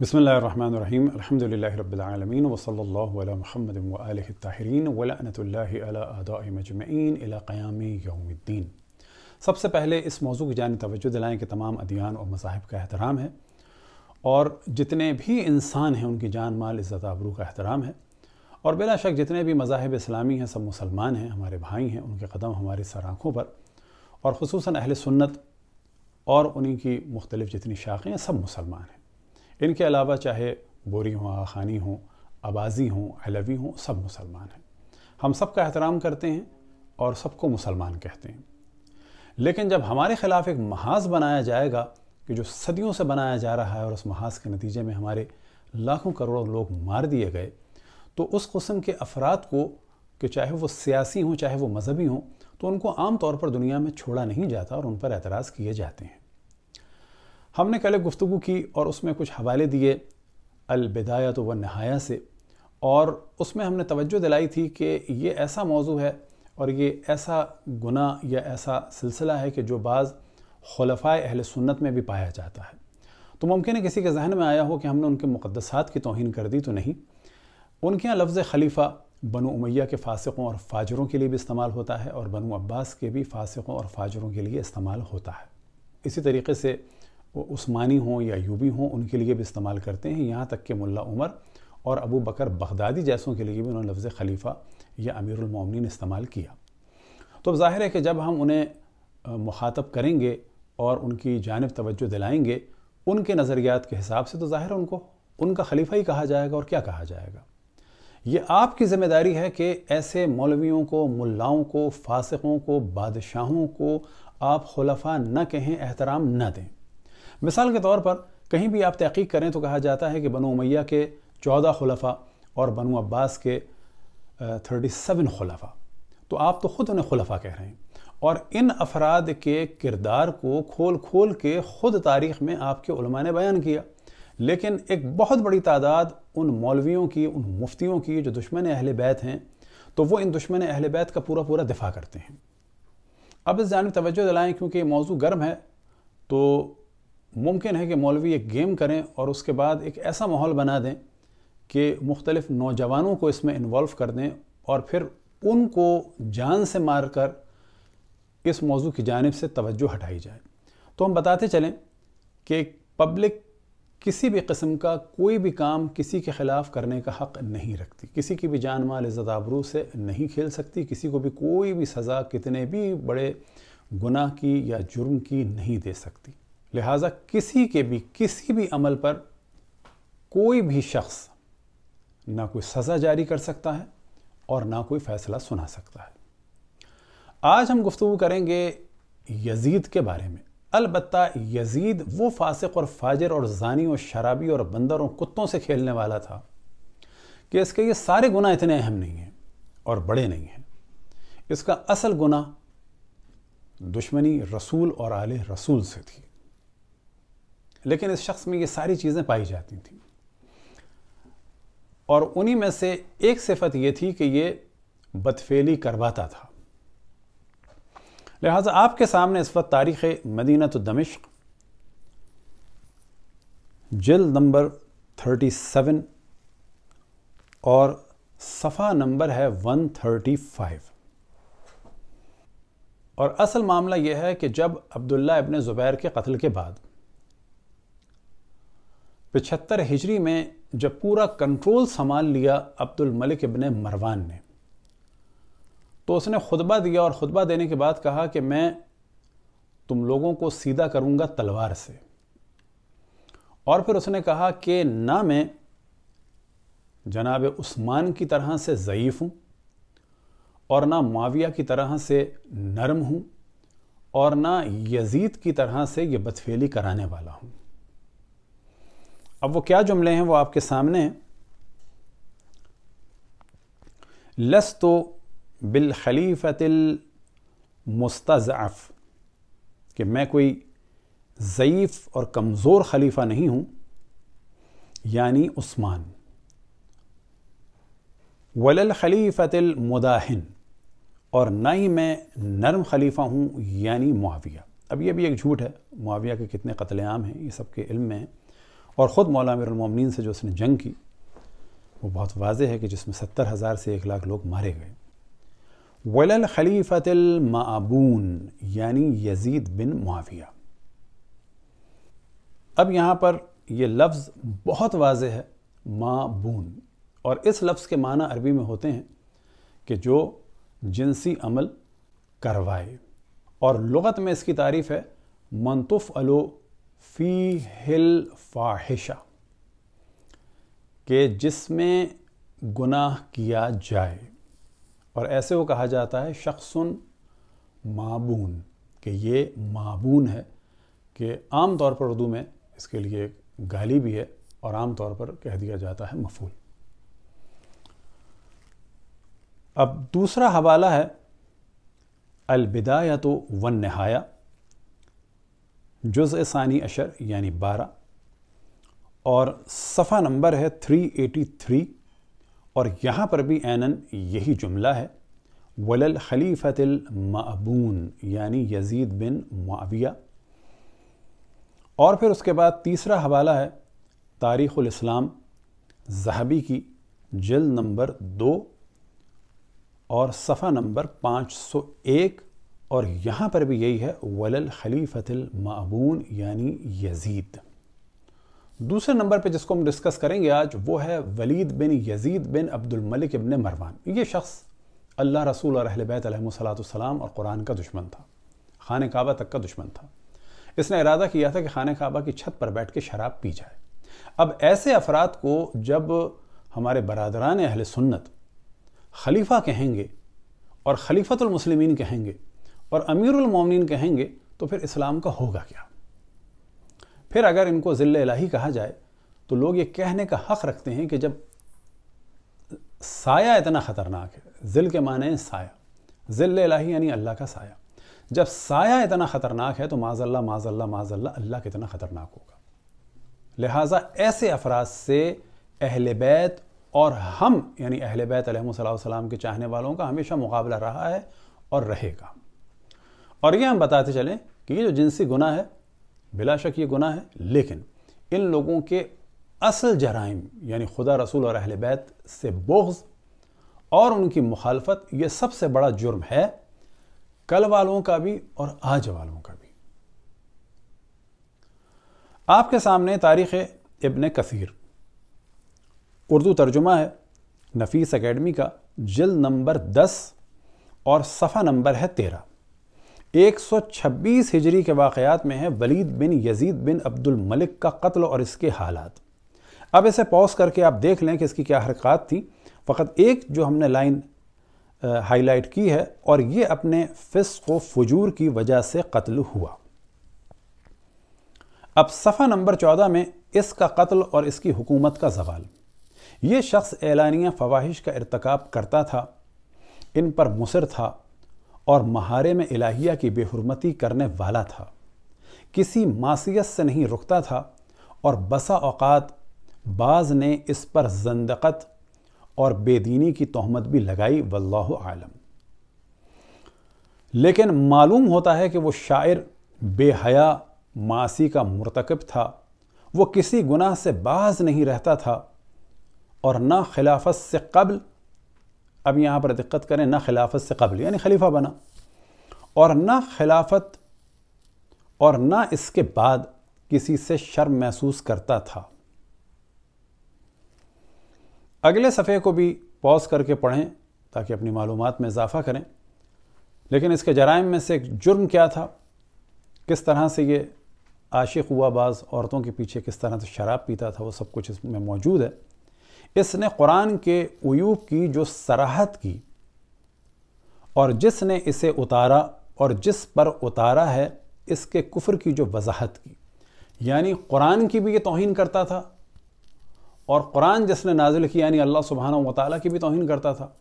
بسم الله الرحمن الرحيم الحمد لله رب العالمين सबसे पहले इस मौजू की जानी तोज्जो दिलाएँ कि तमाम अदियान और मज़ाहब का एहतराम है और जितने भी इंसान हैं उनकी जान माल इज़्ज़त आबरू का एहतराम है और बिला शक जितने भी मजाहब इस्लामी हैं सब मुसलमान हैं हमारे भाई हैं उनके कदम हमारी सर आँखों पर और खसूस अहल सुन्नत और उन्हीं की मुख्तलिफ़ जितनी शाखें हैं सब मुसलमान हैं इनके अलावा चाहे बोरी हों आखानी हों आबाजी हों अलवी हों सब मुसलमान हैं हम सब का एहतराम करते हैं और सबको मुसलमान कहते हैं लेकिन जब हमारे ख़िलाफ़ एक महाज बनाया जाएगा कि जो सदियों से बनाया जा रहा है और उस महाज के नतीजे में हमारे लाखों करोड़ों लोग मार दिए गए तो उस कस्म के अफराद को कि चाहे वो सियासी हों चाहे वो मजहबी हों तो उनको आम तौर पर दुनिया में छोड़ा नहीं जाता और उन पर एतराज़ किए जाते हैं हमने कल गुफ्तु की और उसमें कुछ हवाले दिए अलबिदाया तो व नहाया से और उसमें हमने तवज्जो दिलाई थी कि ये ऐसा मौजू है और ये ऐसा गुना या ऐसा सिलसिला है कि जो बाज़ खलफ़ा अहल सुन्नत में भी पाया जाता है तो मुमकिन है किसी के जहन में आया हो कि हमने उनके मुक़दसात की तोहन कर दी तो नहीं उनके यहाँ लफ्ज़ खलीफ़ा बनो उमैया के फ़ासकों और फाजरों के लिए भी इस्तेमाल होता है और बनो अब्बास के भी फ़ासकों और फाजरों के लिए इस्तेमाल होता है इसी तरीके से वो उस्मानी हों या यूबी हों उनके लिए भी इस्तेमाल करते हैं यहाँ तक कि मुल्ला उमर और अबू बकर बगदादी जैसों के लिए भी उन्होंने लफ्ज़ खलीफ़ा या अमीरमिन इस्तेमाल किया तो अब ज़ाहिर है कि जब हम उन्हें मुखातब करेंगे और उनकी जानब तवज्जो दिलाएंगे उनके नज़रियात के हिसाब से तो ज़ाहिर है उनको उनका खलीफा ही कहा जाएगा और क्या कहा जाएगा ये आपकी ज़िम्मेदारी है कि ऐसे मौलवियों को मुल्लाओं को फासकों को बादशाहों को आप खलफा न कहें एहतराम न दें मिसाल के तौर पर कहीं भी आप तहकीक करें तो कहा जाता है कि बनो उमैया के चौदह खलफा और बनो अब्बास के थर्टी सेवन खलफा तो आप तो ख़ुद उन्हें खलफा कह रहे हैं और इन अफराद के किरदार को खोल खोल के ख़ुद तारीख़ में आपके उलमा ने बयान किया लेकिन एक बहुत बड़ी तादाद उन मौलवियों की उन मुफ्तियों की जो दुश्मन अहल बैत हैं तो वो इन दुश्मन अहल बैत का पूरा पूरा दिफा करते हैं अब इस जानब तवज्जो दिलाएँ क्योंकि मौजू गर्म है तो मुमकिन है कि मौलवी एक गेम करें और उसके बाद एक ऐसा माहौल बना दें कि मुख्तलिफ़ नौजवानों को इसमें इन्वॉल्व कर दें और फिर उनको जान से मार कर इस मौजू की जानब से तवज्जो हटाई जाए तो हम बताते चलें कि पब्लिक किसी भी कस्म का कोई भी काम किसी के ख़िलाफ़ करने का हक़ नहीं रखती किसी की भी जान माल इज़्ज़त आबरू से नहीं खेल सकती किसी को भी कोई भी सज़ा कितने भी बड़े गुनाह की या जुर्म की नहीं दे सकती लिहाजा किसी के भी किसी भी अमल पर कोई भी शख्स ना कोई सज़ा जारी कर सकता है और ना कोई फ़ैसला सुना सकता है आज हम गुफ्तु करेंगे यजीद के बारे में अलबत् यजीद वो फासिक और फाजर और जानी और शराबी और बंदर और कुत्तों से खेलने वाला था कि इसके ये सारे गुना इतने अहम नहीं हैं और बड़े नहीं हैं इसका असल गुना दुश्मनी रसूल और आले रसूल से थी लेकिन इस शख्स में ये सारी चीज़ें पाई जाती थी और उन्हीं में से एक सिफत ये थी कि ये बदफेली करवाता था लिहाजा आपके सामने इस वक्त तारीख़ मदीना तो दमिश्क जल नंबर थर्टी सेवन और सफ़ा नंबर है वन थर्टी फाइव और असल मामला यह है कि जब अब्दुल्ला इबन ज़ुबैर के कत्ल के बाद पिछहत्तर हिजरी में जब पूरा कंट्रोल संभाल लिया अब्दुल मलिक इबन मरवान ने तो उसने खुतबा दिया और खुतबा देने के बाद कहा कि मैं तुम लोगों को सीधा करूंगा तलवार से और फिर उसने कहा कि ना मैं जनाब उस्मान की तरह से ज़यीफ़ हूँ और ना माविया की तरह से नरम हूँ और ना यजीद की तरह से ये बदफेली कराने वाला हूँ अब वो क्या जुमले हैं वो आपके सामने हैं लस तो बिल खलीफतिल मुस्तफ़ कि मैं कोई ज़यीफ़ और कमज़ोर खलीफा नहीं हूँ यानी उस्मान वलल खलीफतिल मुदाहिन और ना ही मैं नरम खलीफा हूँ यानी मुआविया अब ये भी एक झूठ है मुआविया के कितने कत्लेआम हैं ये सबके इल्म में है और ख़ुद मौलामिन से जो उसने जंग की वो बहुत वाज है कि जिसमें सत्तर हज़ार से एक लाख लोग मारे गए वलल खलीफ़तलमाबून यानी यजीद बिन माविया अब यहाँ पर ये लफ्ज़ बहुत वाज है माबून और इस लफ्ज़ के माना अरबी में होते हैं कि जो जिनसी अमल करवाए और लगत में इसकी तारीफ़ है मनतुफ़ अलो फ़ी हिल फाहिशा के जिसमें गुनाह किया जाए और ऐसे वो कहा जाता है शख्सन माबून कि ये माबून है कि आम तौर पर उर्दू में इसके लिए एक गाली भी है और आम तौर पर कह दिया जाता है मफूल अब दूसरा हवाला है अलबिदाया तो वन नहाया जुज़ सानी अशर यानी बारह और सफ़ा नंबर है 383 और यहाँ पर भी एनन यही जुमला है वलल खलीफतिल मबून यानी यजीद बिन माविया और फिर उसके बाद तीसरा हवाला है इस्लाम जहबी की जल नंबर दो और सफ़ा नंबर 501 और यहाँ पर भी यही है वलल खलीफतल मामून यानी यजीद दूसरे नंबर पे जिसको हम डिस्कस करेंगे आज वो है Walid bin Yazid bin Abdul Malik ibn Marwan ये शख्स अल्लाह रसूल और अहलबैत सलाम और कुरान का दुश्मन था खान काबा तक का दुश्मन था इसने इरादा किया था कि खान काबा की छत पर बैठ के शराब पी जाए अब ऐसे अफराद को जब हमारे बरदरान अहल सुन्नत खलीफा कहेंगे और खलीफतमसलमिन कहेंगे और अमीरुल मोमिन कहेंगे तो फिर इस्लाम का होगा क्या फिर अगर इनको ज़िल इलाही कहा जाए तो लोग ये कहने का हक़ रखते हैं कि जब साया इतना ख़तरनाक है ज़िल के माने हैं साया ज़िल इलाही यानी अल्लाह का साया जब साया इतना ख़तरनाक है तो माजल्ला माजल्ला माजल्ला अल्लाह कितना ख़तरनाक होगा लिहाजा ऐसे अफराज से अहल बैत और हम यानी अहल बैत सलाम के चाहने वालों का हमेशा मुकाबला रहा है और रहेगा और ये हम बताते चलें कि ये जो जिनसी गुना है बिला शक ये गुना है लेकिन इन लोगों के असल जराइम यानी खुदा रसूल और अहल बैत से बोग्ज और उनकी मुखालफत ये सबसे बड़ा जुर्म है कल वालों का भी और आज वालों का भी आपके सामने तारीख़ इबन कसीर उर्दू तर्जुमा है नफीस अकेडमी का जिल नंबर दस और सफ़ा नंबर है तेरह एक सौ छब्बीस हिजरी के वाकयात में है Walid bin Yazid bin Abdul Malik का कत्ल और इसके हालात अब इसे पॉज करके आप देख लें कि इसकी क्या हरकत थी फ़कत एक जो हमने लाइन हाईलाइट की है और ये अपने फिस को फजूर की वजह से कत्ल हुआ अब सफ़ा नंबर चौदह में इसका कत्ल और इसकी हुकूमत का जवाल ये शख्स एलानिया फवाहिश का इरतकब करता था इन पर मुसर था और महारे में इलाहिया की बेहरमती करने वाला था किसी मासीत से नहीं रुकता था और बसा औकात बाज ने इस पर जंदकत और बेदीनी की तहमत भी लगाई वल्लाह आलम लेकिन मालूम होता है कि वो शायर बेहया मासी का मरतकब था वो किसी गुनाह से बाज नहीं रहता था और ना खिलाफत से कबल अब यहाँ पर दिक्कत करें ना खिलाफत से कबल यानी खलीफा बना और ना खिलाफत और ना इसके बाद किसी से शर्म महसूस करता था अगले सफ़े को भी पॉज करके पढ़ें ताकि अपनी मालूम में इजाफ़ा करें लेकिन इसके जराइम में से एक जुर्म क्या था किस तरह से ये आशिक हुआ बाज़ औरतों के पीछे किस तरह से शराब पीता था वो सब कुछ इसमें मौजूद है इसने कुरान के उयूब की जो सराहत की और जिसने इसे उतारा और जिस पर उतारा है इसके कुफ्र की जो वजाहत की यानी कुरान की भी ये तोहन करता था और कुरान जिसने नाजिल की यानी अल्लाह सुबहाना वाली की भी तोहन करता था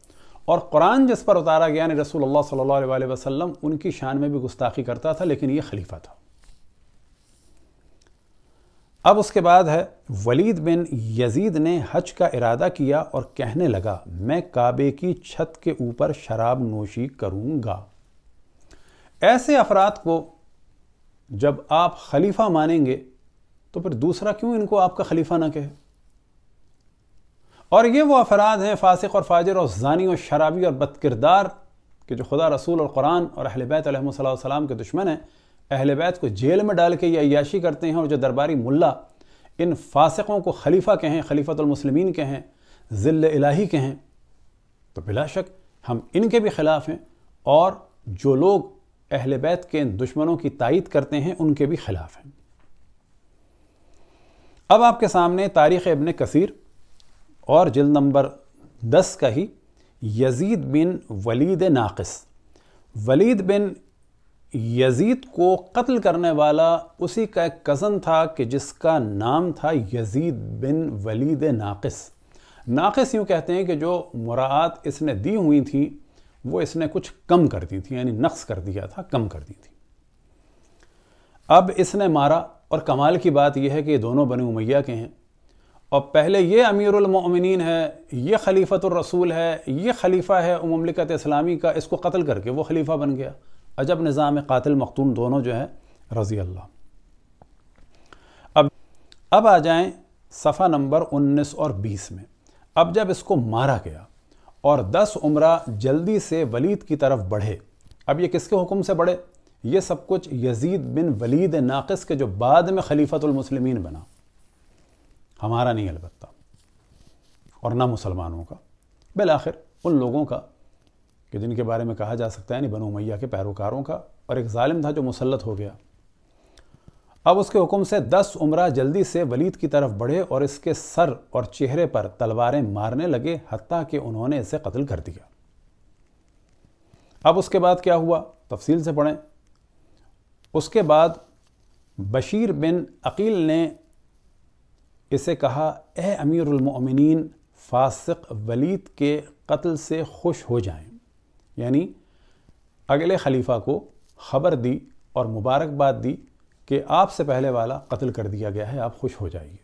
और कुरान जिस पर उतारा गया यानी रसूल अल्लाह सल्लल्लाहु अलैहि वसल्लम उनकी शान में भी गुस्ताखी करता था लेकिन ये खलीफा था अब उसके बाद है वलीद बिन यजीद ने हज का इरादा किया और कहने लगा मैं काबे की छत के ऊपर शराब नोशी करूंगा ऐसे अफराद को जब आप खलीफा मानेंगे तो फिर दूसरा क्यों इनको आपका खलीफा ना कहे और ये वो अफराद हैं फासिक और फाजर और जानी और शराबी और बदकिरदार के जो खुदा रसूल और कुरान और अहल बैत के दुश्मन हैं अहल बैत को जेल में डाल के ये अयाशी करते हैं और जो दरबारी मुल्ला इन फासकों को खलीफा कहें खलीफतमसलमिन के हैं ज़िल इलाही के हैं तो बिला शक हम इनके भी ख़िलाफ़ हैं और जो लोग अहल बैत के इन दुश्मनों की तायद करते हैं उनके भी ख़िलाफ़ हैं अब आपके सामने तारीख़ इबन कसीर और जिल नंबर दस का ही Yazid bin Walid Naqis Walid bin Yazid को कत्ल करने वाला उसी का एक कज़न था कि जिसका नाम था यजीद बिन वलीद नाक़ नाक़ यूँ कहते हैं कि जो मुरात इसने दी हुई थी वो इसने कुछ कम कर दी थी यानी नक्स कर दिया था कम कर दी थी अब इसने मारा और कमाल की बात यह है कि ये दोनों बने उमैया के हैं और पहले ये अमीरमिन है ये खलीफ़त रसूल है ये खलीफ़ा है ममलिकत इस्लामी का इसको कत्ल करके वो खलीफ़ा बन गया अजब निज़ाम कातिल मखतून दोनों जो हैं रज़ी अल्लाह अब अब आ जाएं सफ़ा नंबर 19 और 20 में अब जब इसको मारा गया और 10 उम्र जल्दी से वलीद की तरफ बढ़े अब ये किसके हुक्म से बढ़े ये सब कुछ यजीद बिन वलीद नाक़ के जो बाद में खलीफतमसलमिन बना हमारा नहीं अलबत् और ना मुसलमानों का बिल आखिर उन लोगों का कि जिनके बारे में कहा जा सकता है नहीं बनो मैया के पैरोकारों का और एक ालिम था जो मुसलत हो गया अब उसके हुक्म से दस उम्र जल्दी से वलीद की तरफ बढ़े और इसके सर और चेहरे पर तलवारें मारने लगे हती कि उन्होंने इसे कत्ल कर दिया अब उसके बाद क्या हुआ तफसील से पढ़ें उसके बाद बशीर बिन अकील ने इसे कहा ए अमीरमिन फासिक वलीद के कत्ल से खुश हो जाएं यानी अगले खलीफा को खबर दी और मुबारकबाद दी कि आपसे पहले वाला कत्ल कर दिया गया है आप खुश हो जाइए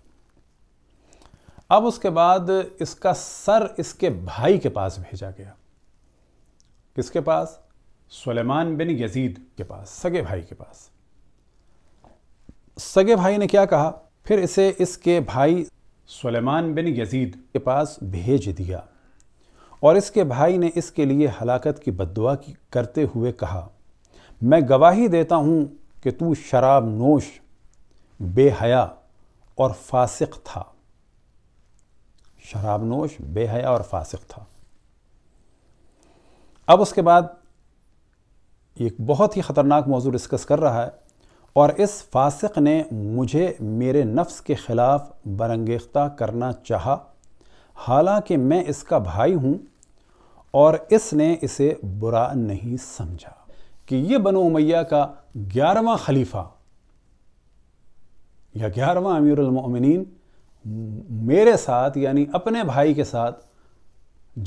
अब उसके बाद इसका सर इसके भाई के पास भेजा गया किसके पास सुलेमान बिन यजीद के पास सगे भाई के पास सगे भाई ने क्या कहा फिर इसे इसके भाई सुलेमान बिन यजीद के पास भेज दिया और इसके भाई ने इसके लिए हलाकत की बदुआ की करते हुए कहा मैं गवाही देता हूँ कि तू शराब नोश बेहया और फासिक था शराब नोश बेहया और फासिक था अब उसके बाद एक बहुत ही ख़तरनाक मौजू डिस्कस कर रहा है और इस फासिक ने मुझे मेरे नफ्स के ख़िलाफ़ बरंगेख्ता करना चाहा हालांकि मैं इसका भाई हूँ और इसने इसे बुरा नहीं समझा कि ये बनो उमैया का ग्यारहवा खलीफा या ग्यारहवा अमीरमिन मेरे साथ यानी अपने भाई के साथ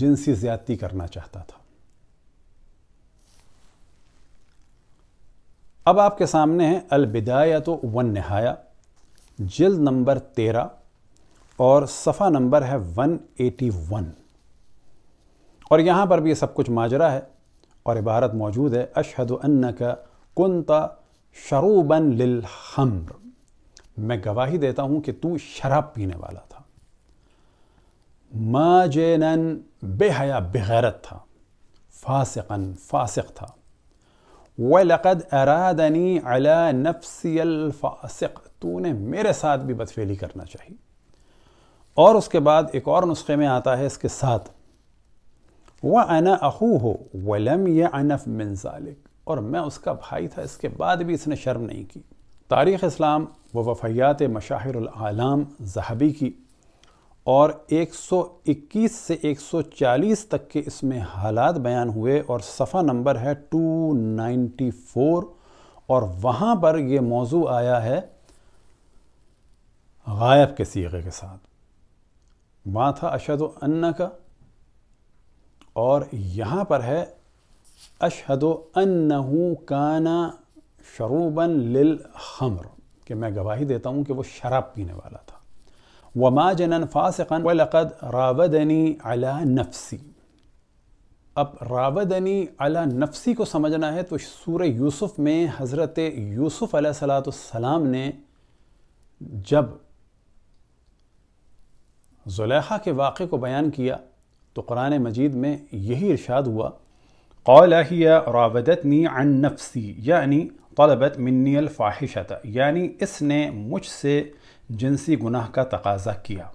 जिनसी ज्यादती करना चाहता था अब आपके सामने है या तो वन नहाया जल्द नंबर तेरह और सफ़ा नंबर है वन एटी वन और यहाँ पर भी सब कुछ माजरा है और इबारत मौजूद है अशहद का कुनता शरूबन हम्र मैं गवाही देता हूँ कि तू शराब पीने वाला था माजेन बेहया बेगैरत था फासिकन फासिक था वलक़द अरादनी अला नफसियल फासिक तूने मेरे साथ भी बदफेली करना चाहिए और उसके बाद एक और नुस्खे में आता है इसके साथ व अना अहू हो वलम या अनफ मिनसालिक और मैं उसका भाई था इसके बाद भी इसने शर्म नहीं की तारीख़ इस्लाम व वफ़यात मशाहराम जहबी की और 121 से 140 तक के इसमें हालात बयान हुए और सफ़ा नंबर है 294 और वहाँ पर ये मौजू आया है गायब के सीगे के साथ वहाँ था अशद अन्ना का और यहाँ पर है अशहद अनहू काना शरूबन लिल खमर कि मैं गवाही देता हूँ कि वो शराब पीने वाला था वमा जनन फ़ासक़न वलक़द रावदनी अला नफसी अब रावदनी अला नफसी को समझना है तो सूर यूसुफ़ में हज़रत यूसुफ़ सलाम ने जब जुलेखा के वाक़े को बयान किया तो कुरान मजीद में यही इर्शाद हुआ कौल रावदत नी अन नफसी यानी तलबत मिन्नी अलफाहिशत यानी इसने मुझसे जिनसी गुनाह का तकाजा किया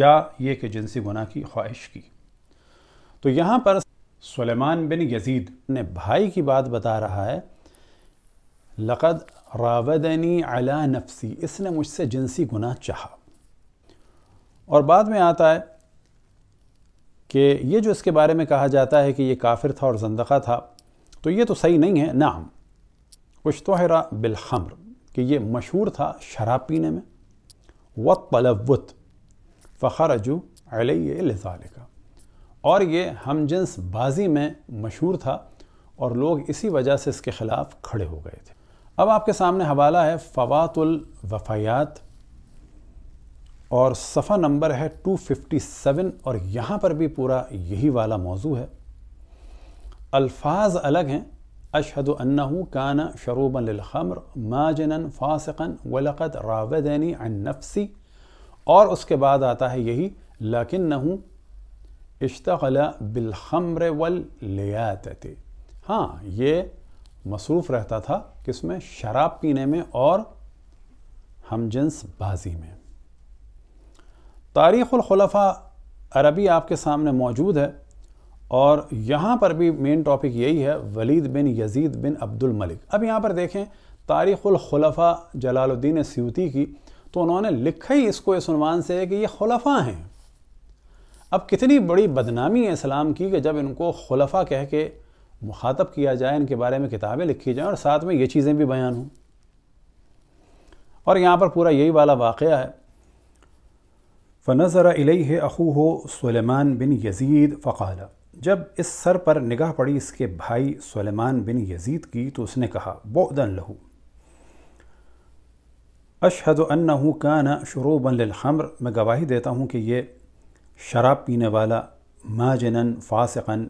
या ये कि जिनसी गुनाह की ख्वाहिश की तो यहाँ पर सलेमान बिन यजीद ने भाई की बात बता रहा है लक़द रावदनी अला नफसी इसने मुझसे जिनसी गुनाह चाहा और बाद में आता है कि ये जो इसके बारे में कहा जाता है कि ये काफिर था और जंदखा था तो ये तो सही नहीं है नाम उश्तरा बिलखम्र कि ये मशहूर था शराब पीने में व तलवत फ़खरजू का और ये हमजन्स बाजी में मशहूर था और लोग इसी वजह से इसके ख़िलाफ़ खड़े हो गए थे अब आपके सामने हवाला है फ़वातुल वफ़ायात और सफ़ा नंबर है 257 और यहाँ पर भी पूरा यही वाला मौजू है अल्फाज अलग हैं अशहद अन्नहु काना शरूबन ख़मर माजनन फ़ासकन वलक़त रावदनी अन नफसी और उसके बाद आता है यही लकिन नहू इश्तला बिलख़मर वल लियात हाँ ये मसरूफ़ रहता था किस में शराब पीने में और हमजन्स बाजी में तारीख़ुलखलफा अरबी आपके सामने मौजूद है और यहाँ पर भी मेन टॉपिक यही है Walid bin Yazid bin Abdul Malik अब यहाँ पर देखें खुलफ़ा जलालुद्दीन स्यूती की तो उन्होंने लिखा ही इसको इस से है कि ये खलफा हैं अब कितनी बड़ी बदनामी है इस्लाम की कि जब इनको खलफा कह के मुखातब किया जाए इनके बारे में किताबें लिखी जाएँ और साथ में ये चीज़ें भी बयान हों और यहाँ पर पूरा यही वाला वाक़ है फनज़र इलह अखू सुलेमान बिन यजीद फ़ाल जब इस सर पर निगाह पड़ी इसके भाई सुलेमान बिन यजीद की तो उसने कहा बोदन लहू अशहद अन्नहू काना शरूबन लम्र मैं गवाही देता हूँ कि ये शराब पीने वाला माजनन फ़ासकन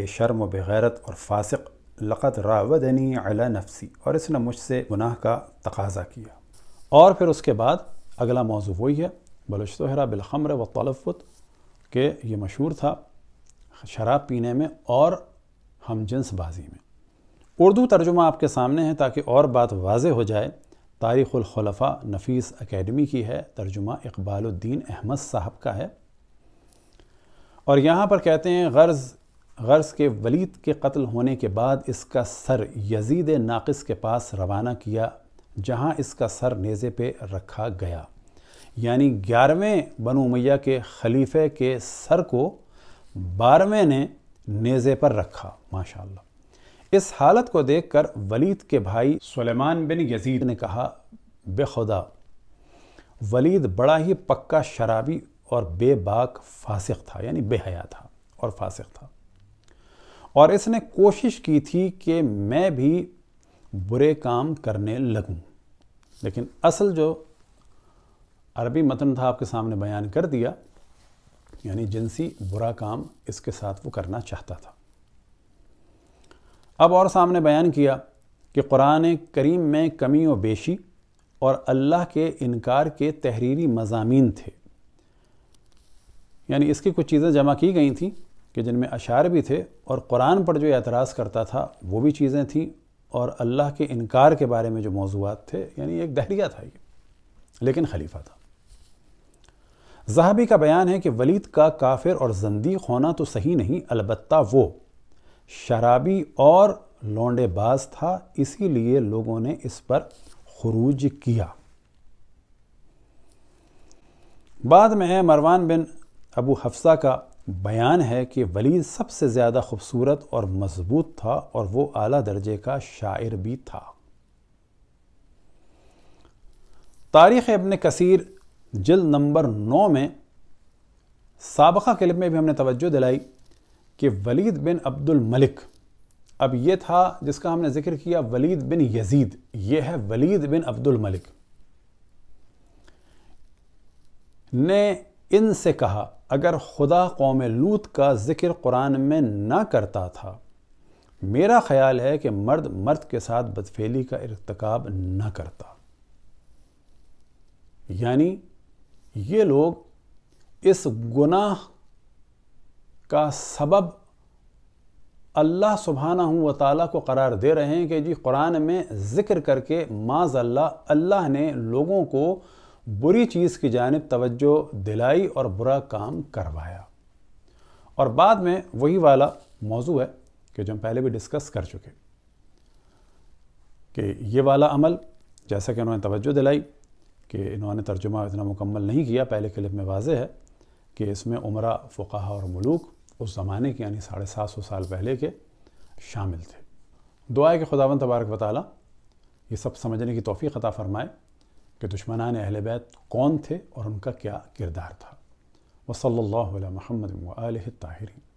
बेशर्म व बेगैरत और फ़ासिक लक़त रावदनी अला नफसी और इसने मुझसे गुनाह का तकाजा किया और फिर उसके बाद अगला मौजू वही है बलुशतरा बिलखमर व तलफ़ुत के ये मशहूर था शराब पीने में और हम जिन्स बाजी में उर्दू तर्जुमा आपके सामने है ताकि और बात वाज हो जाए तारीख़लखलफा नफीस अकेडमी की है तर्जुमा इकबालद्दीन अहमद साहब का है और यहाँ पर कहते हैं गर्ज़ गर्ज़ के वलीद के कत्ल होने के बाद इसका सर यजीद नाक़स के पास रवाना किया जहाँ इसका सर नेज़े पे रखा गया यानी ग्यारहवें बनु उमैया के खलीफे के सर को बारहवें ने नेज़े पर रखा माशाल्लाह इस हालत को देखकर वलीद के भाई सुलेमान बिन यजीद ने कहा बेखुदा वलीद बड़ा ही पक्का शराबी और बेबाक फासिक था यानी बेहया था और फासिक था और इसने कोशिश की थी कि मैं भी बुरे काम करने लगूं लेकिन असल जो अरबी मतन था आपके सामने बयान कर दिया यानी जिनसी बुरा काम इसके साथ वो करना चाहता था अब और सामने बयान किया कि कुरान करीम में कमी व बेशी और अल्लाह के इनकार के तहरीरी मजामी थे यानी इसकी कुछ चीज़ें जमा की गई थी कि जिनमें अशार भी थे और कुरान पर जो एतराज़ करता था वो भी चीज़ें थीं और अल्लाह के इनकार के बारे में जो मौजूद थे यानी एक दहरिया था ये लेकिन खलीफा था जहाबी का बयान है कि वलीद का काफिर और जंदीक होना तो सही नहीं अलबत् वो शराबी और लौंडेबाज था इसीलिए लोगों ने इस पर खरूज किया बाद में मरवान बिन अबू हफ्सा का बयान है कि वलीद सबसे ज़्यादा खूबसूरत और मजबूत था और वो आला दर्जे का शायर भी था तारीख़ अपने कसीर जल्द नंबर नौ में सबका क्लिप में भी हमने तोज्जो दिलाई कि वलीद बिन अब्दुल मलिक अब ये था जिसका हमने जिक्र किया वलीद बिन यजीद ये है वलीद बिन अब्दुल मलिक ने इनसे कहा अगर खुदा कौम लूत का जिक्र कुरान में ना करता था मेरा ख्याल है कि मर्द मर्द के साथ बदफेली का इरतकब ना करता यानी ये लोग इस गुनाह का सबब अल्लाह सुबहाना व ताली को करार दे रहे हैं कि जी कुरान में ज़िक्र करके माज अल्लाह अल्लाह ने लोगों को बुरी चीज़ की जानब तवज्जो दिलाई और बुरा काम करवाया और बाद में वही वाला मौजू है कि जो हम पहले भी डिस्कस कर चुके कि ये वाला अमल जैसा कि उन्होंने तवज्जो दिलाई कि इन्होंने तर्जुमा इतना मुकम्मल नहीं किया पहले क्लिप में वाज है कि इसमें उम्र फ़ुकाह और मलूक उस ज़माने के यानी साढ़े सात सौ साल पहले के शामिल थे दुआ के खुदावन तबारक वाली ये सब समझने की तोफ़ी ख़ता फ़रमाए कि दुश्मनान अहल बैत कौन थे और उनका क्या किरदार था वसल महमद ताहरीन